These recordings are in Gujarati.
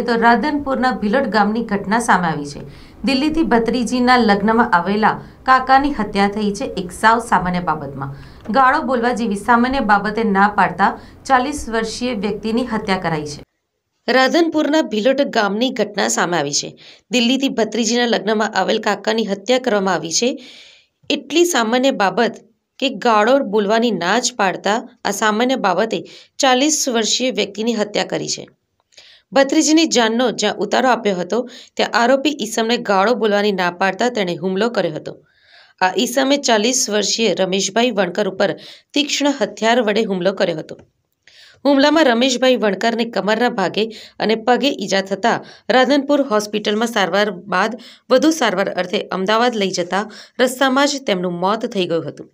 તો રાધનપુરના ભીલોડ ગામની ઘટના સામે આવી છે દિલ્હીથી ભત્રીજીના લગ્નમાં આવેલા કાકાની હત્યા થઈ છે એક સાવ સામાન્ય બાબતમાં ગાળો બોલવા જેવી સામાન્ય બાબતે ના પાડતા ચાલીસ વર્ષીય વ્યક્તિની હત્યા કરાઈ છે રાધનપુરના ભીલોટ ગામની ઘટના સામે આવી છે દિલ્હીથી ભત્રીજીના લગ્નમાં આવેલ કાકાની હત્યા કરવામાં આવી છે એટલી સામાન્ય બાબત કે ગાળો બોલવાની ના જ પાડતા આ સામાન્ય બાબતે ચાલીસ વર્ષીય વ્યક્તિની હત્યા કરી છે ભત્રીજીની જાનનો જ્યાં ઉતારો આપ્યો હતો ત્યાં આરોપી ઈસમને ગાળો બોલવાની ના પાડતા તેણે હુમલો કર્યો હતો આ ઈસમે ચાલીસ વર્ષીય રમેશભાઈ વણકર ઉપર તીક્ષ્ણ હથિયાર વડે હુમલો કર્યો હતો હુમલામાં રમેશભાઈ વણકરને કમરના ભાગે અને પગે ઈજા થતાં રાધનપુર હોસ્પિટલમાં સારવાર બાદ વધુ સારવાર અર્થે અમદાવાદ લઈ જતા રસ્તામાં જ તેમનું મોત થઈ ગયું હતું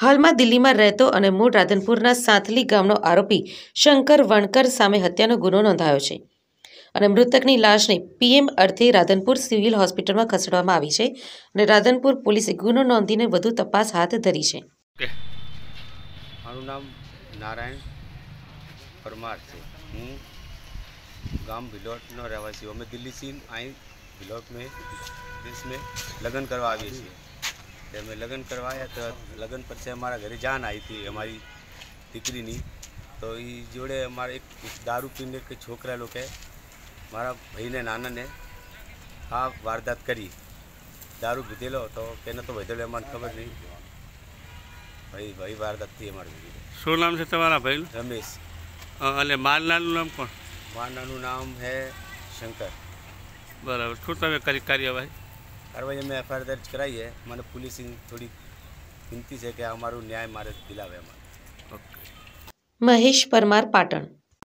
હાલમાં દિલ્હીમાં રહેતો અને મૂળ રાધનપુરના સાંથલી ગામનો આરોપી શંકર વણકર સામે હત્યાનો ગુનો નોંધાયો છે અને મૃતકની લાશને પીએમ અર્થે રાધનપુર સિવિલ હોસ્પિટલમાં ખસેડવામાં આવી છે અને રાધનપુર પોલીસે ગુનો નોંધીને વધુ તપાસ હાથ ધરી છે મારું નામ નારાયણ પરમાર છે હું ગામ ભિલોટનો રહેવાસી અમે દિલ્હી અહીં ભિલોટ મેં લગ્ન કરવા આવીએ છીએ તે અમે લગ્ન કરવાયા તો લગ્ન પછી અમારા ઘરે જાન આવી હતી અમારી દીકરીની તો એ જોડે અમારે એક દારૂ પીને એક છોકરા લોકોએ મારા ભાઈને નાનાને આ વારદાત કરી દારૂ પીધેલો તો કેને તો વધેલો અમારે ખબર નહીં ભાઈ ભાઈ વારદાત થઈ અમારે શું નામ છે તમારા ભાઈ રમેશ અને મારનારનું નામ કોણ મારનારનું નામ હે શંકર બરાબર શું તમે કરી કાર્યવાહી કાર્યવાહી અમે એફઆઈઆર દર્જ કરાવીએ મને પોલીસ થોડી વિનંતી છે કે અમારું ન્યાય મારે દિલાવે અમારે મહેશ પરમાર પાટણ